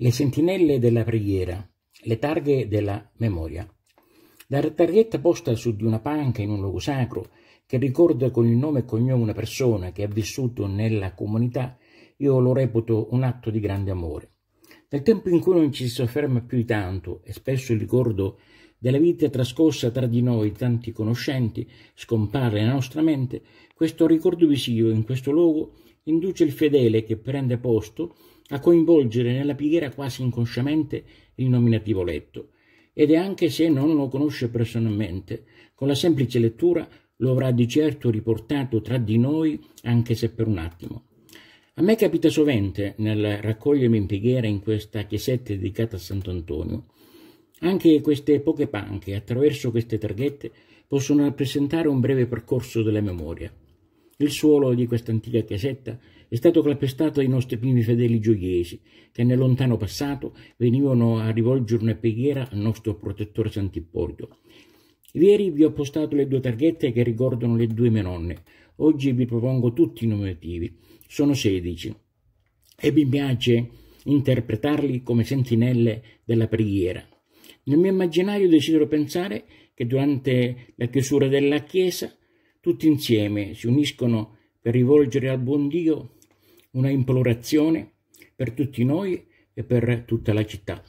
le sentinelle della preghiera, le targhe della memoria. La targhetta posta su di una panca in un luogo sacro, che ricorda con il nome e cognome una persona che ha vissuto nella comunità, io lo reputo un atto di grande amore. Nel tempo in cui non ci si sofferma più di tanto, e spesso il ricordo della vita trascorsa tra di noi tanti conoscenti scompare nella nostra mente, questo ricordo visivo in questo luogo induce il fedele che prende posto a coinvolgere nella preghiera quasi inconsciamente il nominativo letto, ed è anche se non lo conosce personalmente, con la semplice lettura lo avrà di certo riportato tra di noi anche se per un attimo. A me capita sovente, nel raccogliermi in preghiera in questa chiesetta dedicata a Sant'Antonio, anche queste poche panche, attraverso queste targhette, possono rappresentare un breve percorso della memoria. Il suolo di questa antica chiesetta è stato calpestato dai nostri primi fedeli gioiesi, che nel lontano passato venivano a rivolgere una preghiera al nostro protettore Sant'Ippolito. Ieri vi ho postato le due targhette che ricordano le due menonne. Oggi vi propongo tutti i nominativi. Sono sedici. E mi piace interpretarli come sentinelle della preghiera. Nel mio immaginario desidero pensare che durante la chiusura della chiesa tutti insieme si uniscono per rivolgere al buon Dio una implorazione per tutti noi e per tutta la città.